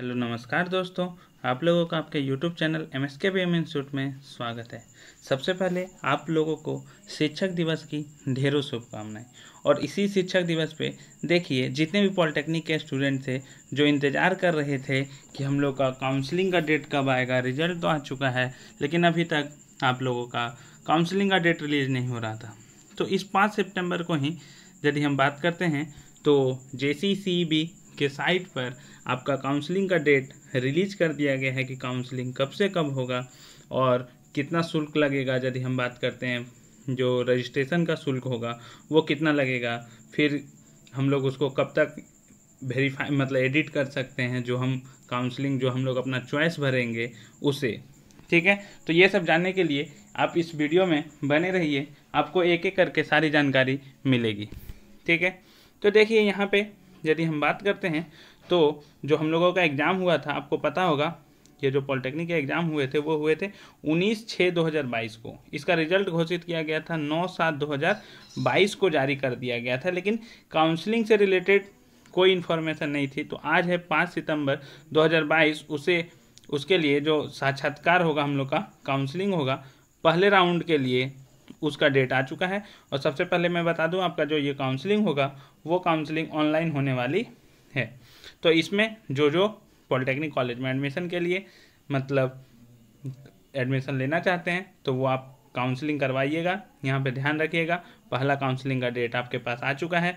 hello नमस्कार दोस्तों आप लोगों का आपके YouTube channel M S K B M institute में स्वागत है सबसे पहले आप लोगों को शिक्षक दिवस की ढेरों शुभकामनाएं और इसी शिक्षक दिवस पे देखिए जितने भी पॉलिटेक्निक के स्टूडेंट थे जो इंतज़ार कर रहे थे कि हम लोग का काउंसलिंग का डेट कब आएगा रिजल्ट तो आ चुका है लेकिन अभी तक आप लोगों का काउंसलिंग का डेट रिलीज नहीं हो रहा था तो इस पाँच सितम्बर को ही यदि हम बात करते हैं तो जे सी सी बी के साइट पर आपका काउंसलिंग का डेट रिलीज कर दिया गया है कि काउंसलिंग कब से कब होगा और कितना शुल्क लगेगा यदि हम बात करते हैं जो रजिस्ट्रेशन का शुल्क होगा वो कितना लगेगा फिर हम लोग उसको कब तक वेरीफाई मतलब एडिट कर सकते हैं जो हम काउंसलिंग जो हम लोग अपना चॉइस भरेंगे उसे ठीक है तो ये सब जानने के लिए आप इस वीडियो में बने रहिए आपको एक एक करके सारी जानकारी मिलेगी ठीक है तो देखिए यहाँ पे यदि हम बात करते हैं तो जो हम लोगों का एग्ज़ाम हुआ था आपको पता होगा ये जो पॉलिटेक्निक के एग्ज़ाम हुए थे वो हुए थे 19 छः 2022 को इसका रिजल्ट घोषित किया गया था 9 सात 2022 को जारी कर दिया गया था लेकिन काउंसलिंग से रिलेटेड कोई इन्फॉर्मेशन नहीं थी तो आज है 5 सितंबर 2022 उसे उसके लिए जो साक्षात्कार होगा हम लोग का काउंसलिंग होगा पहले राउंड के लिए उसका डेट आ चुका है और सबसे पहले मैं बता दूं आपका जो ये काउंसलिंग होगा वो काउंसलिंग ऑनलाइन होने वाली है तो इसमें जो जो पॉलिटेक्निक कॉलेज में एडमिशन के लिए मतलब एडमिशन लेना चाहते हैं तो वो आप काउंसलिंग करवाइएगा यहाँ पर ध्यान रखिएगा पहला काउंसलिंग का डेट आपके पास आ चुका है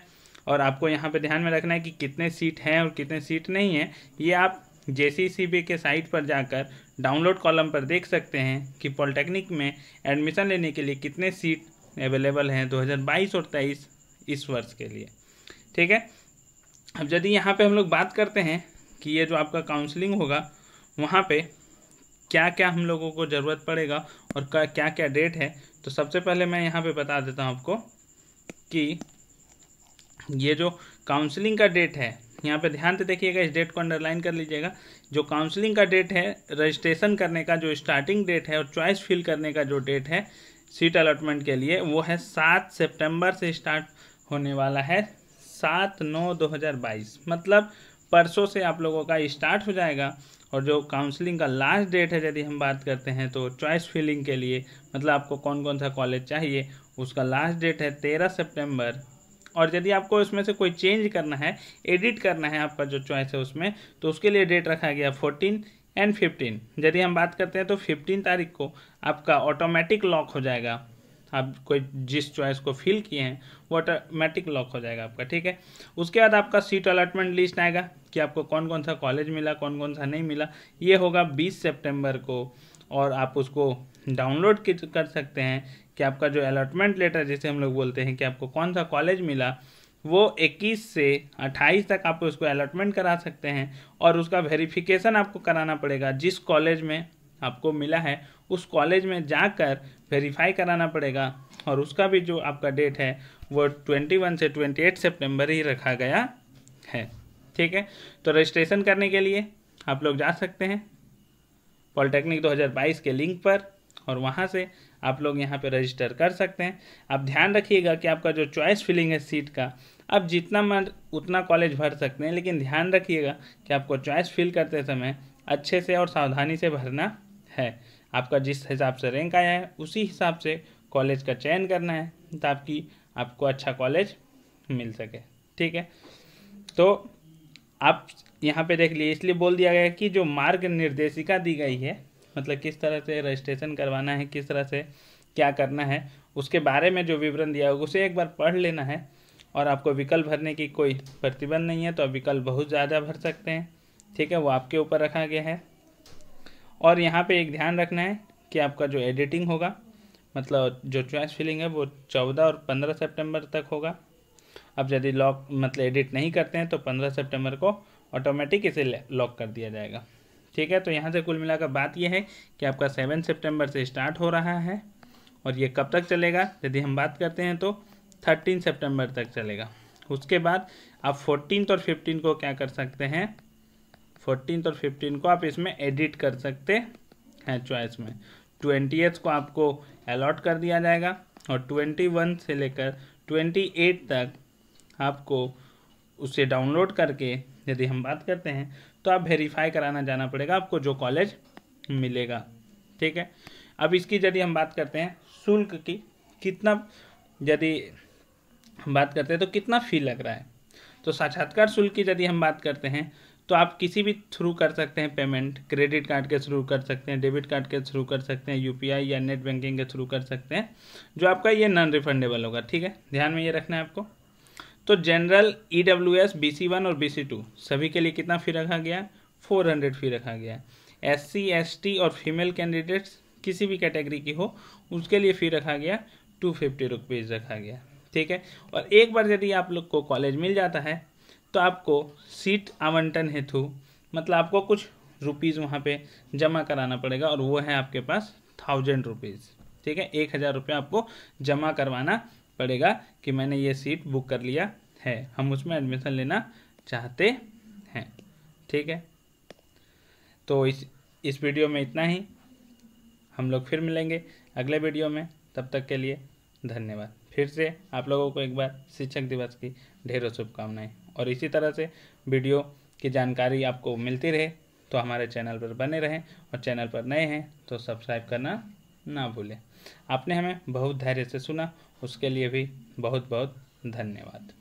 और आपको यहाँ पे ध्यान में रखना है कि कितने सीट हैं और कितने सीट नहीं हैं ये आप जे के साइट पर जाकर डाउनलोड कॉलम पर देख सकते हैं कि पॉलिटेक्निक में एडमिशन लेने के लिए कितने सीट अवेलेबल हैं 2022 और 23 इस वर्ष के लिए ठीक है अब यदि यहाँ पे हम लोग बात करते हैं कि ये जो आपका काउंसलिंग होगा वहाँ पे क्या क्या हम लोगों को ज़रूरत पड़ेगा और क्या क्या डेट है तो सबसे पहले मैं यहाँ पर बता देता हूँ आपको कि ये जो काउंसलिंग का डेट है यहाँ पे ध्यान से देखिएगा इस डेट को अंडरलाइन कर लीजिएगा जो काउंसलिंग का डेट है रजिस्ट्रेशन करने का जो स्टार्टिंग डेट है और चॉइस फिल करने का जो डेट है सीट अलॉटमेंट के लिए वो है सात सितंबर से स्टार्ट होने वाला है सात नौ दो हज़ार बाईस मतलब परसों से आप लोगों का स्टार्ट हो जाएगा और जो काउंसलिंग का लास्ट डेट है यदि हम बात करते हैं तो चॉइस फिलिंग के लिए मतलब आपको कौन कौन सा कॉलेज चाहिए उसका लास्ट डेट है तेरह सितंबर और यदि आपको इसमें से कोई चेंज करना है एडिट करना है आपका जो चॉइस है उसमें तो उसके लिए डेट रखा गया फोर्टीन एंड फिफ्टीन यदि हम बात करते हैं तो फिफ्टीन तारीख को आपका ऑटोमेटिक लॉक हो जाएगा आप कोई जिस चॉइस को फिल किए हैं वो ऑटोमेटिक लॉक हो जाएगा आपका ठीक है उसके बाद आपका सीट अलॉटमेंट लिस्ट आएगा कि आपको कौन कौन सा कॉलेज मिला कौन कौन सा नहीं मिला ये होगा बीस सेप्टेम्बर को और आप उसको डाउनलोड कर सकते हैं कि आपका जो अलॉटमेंट लेटर जिसे हम लोग बोलते हैं कि आपको कौन सा कॉलेज मिला वो 21 से 28 तक आप उसको अलॉटमेंट करा सकते हैं और उसका वेरिफिकेशन आपको कराना पड़ेगा जिस कॉलेज में आपको मिला है उस कॉलेज में जाकर वेरीफाई कराना पड़ेगा और उसका भी जो आपका डेट है वो 21 से 28 सितंबर ही रखा गया है ठीक है तो रजिस्ट्रेशन करने के लिए आप लोग जा सकते हैं पॉलिटेक्निक 2022 के लिंक पर और वहाँ से आप लोग यहाँ पे रजिस्टर कर सकते हैं आप ध्यान रखिएगा कि आपका जो चॉइस फिलिंग है सीट का आप जितना मन उतना कॉलेज भर सकते हैं लेकिन ध्यान रखिएगा कि आपको चॉइस फिल करते समय अच्छे से और सावधानी से भरना है आपका जिस हिसाब से रैंक आया है उसी हिसाब से कॉलेज का चयन करना है ताकि आपको अच्छा कॉलेज मिल सके ठीक है तो आप यहाँ पे देख लिए इसलिए बोल दिया गया कि जो मार्ग निर्देशिका दी गई है मतलब किस तरह से रजिस्ट्रेशन करवाना है किस तरह से क्या करना है उसके बारे में जो विवरण दिया होगा उसे एक बार पढ़ लेना है और आपको विकल्प भरने की कोई प्रतिबंध नहीं है तो आप विकल्प बहुत ज़्यादा भर सकते हैं ठीक है वो आपके ऊपर रखा गया है और यहाँ पे एक ध्यान रखना है कि आपका जो एडिटिंग होगा मतलब जो चॉइस फिलिंग है वो चौदह और पंद्रह सेप्टेम्बर तक होगा अब यदि लॉक मतलब एडिट नहीं करते हैं तो पंद्रह सेप्टेम्बर को ऑटोमेटिक इसे लॉक कर दिया जाएगा ठीक है तो यहाँ से कुल मिलाकर बात यह है कि आपका सेवन सेप्टेम्बर से स्टार्ट हो रहा है और ये कब तक चलेगा यदि हम बात करते हैं तो थर्टीन सेप्टेम्बर तक चलेगा उसके बाद आप फोर्टीन और फिफ्टीन को क्या कर सकते हैं फोर्टीन और फिफ्टीन को आप इसमें एडिट कर सकते हैं चॉइस में ट्वेंटी को आपको अलॉट कर दिया जाएगा और ट्वेंटी वन से लेकर ट्वेंटी एट तक आपको उसे डाउनलोड करके यदि हम बात करते हैं तो आप वेरीफाई कराना जाना पड़ेगा आपको जो कॉलेज मिलेगा ठीक है अब इसकी यदि हम बात करते हैं शुल्क की कितना यदि हम बात करते हैं तो कितना फ़ी लग रहा है तो साक्षात्कार शुल्क की यदि हम बात करते हैं तो आप किसी भी थ्रू कर सकते हैं पेमेंट क्रेडिट कार्ड के थ्रू कर सकते हैं डेबिट कार्ड के थ्रू कर सकते हैं यूपीआई या नेट बैंकिंग के थ्रू कर सकते हैं जो आपका ये नॉन रिफंडेबल होगा ठीक है ध्यान में ये रखना है आपको तो general E W S B C one और बी सी टू सभी के लिए कितना फ़ी रखा गया फोर हंड्रेड फ़ी रखा गया एस सी एस टी और फीमेल कैंडिडेट्स किसी भी कैटेगरी की हो उसके लिए फ़ी रखा गया टू फिफ्टी रुपीज़ रखा गया ठीक है और एक बार यदि आप लोग को कॉलेज मिल जाता है तो आपको सीट आवंटन हेतु मतलब आपको कुछ रुपीज़ वहाँ पे जमा कराना पड़ेगा और वो है आपके पास थाउजेंड रुपीज़ ठीक है एक हज़ार रुपये आपको जमा करवाना पड़ेगा कि मैंने ये सीट बुक कर लिया है हम उसमें एडमिशन लेना चाहते हैं ठीक है तो इस इस वीडियो में इतना ही हम लोग फिर मिलेंगे अगले वीडियो में तब तक के लिए धन्यवाद फिर से आप लोगों को एक बार शिक्षक दिवस की ढेरों शुभकामनाएं और इसी तरह से वीडियो की जानकारी आपको मिलती रहे तो हमारे चैनल पर बने रहें और चैनल पर नए हैं तो सब्सक्राइब करना ना भूलें आपने हमें बहुत धैर्य से सुना उसके लिए भी बहुत बहुत धन्यवाद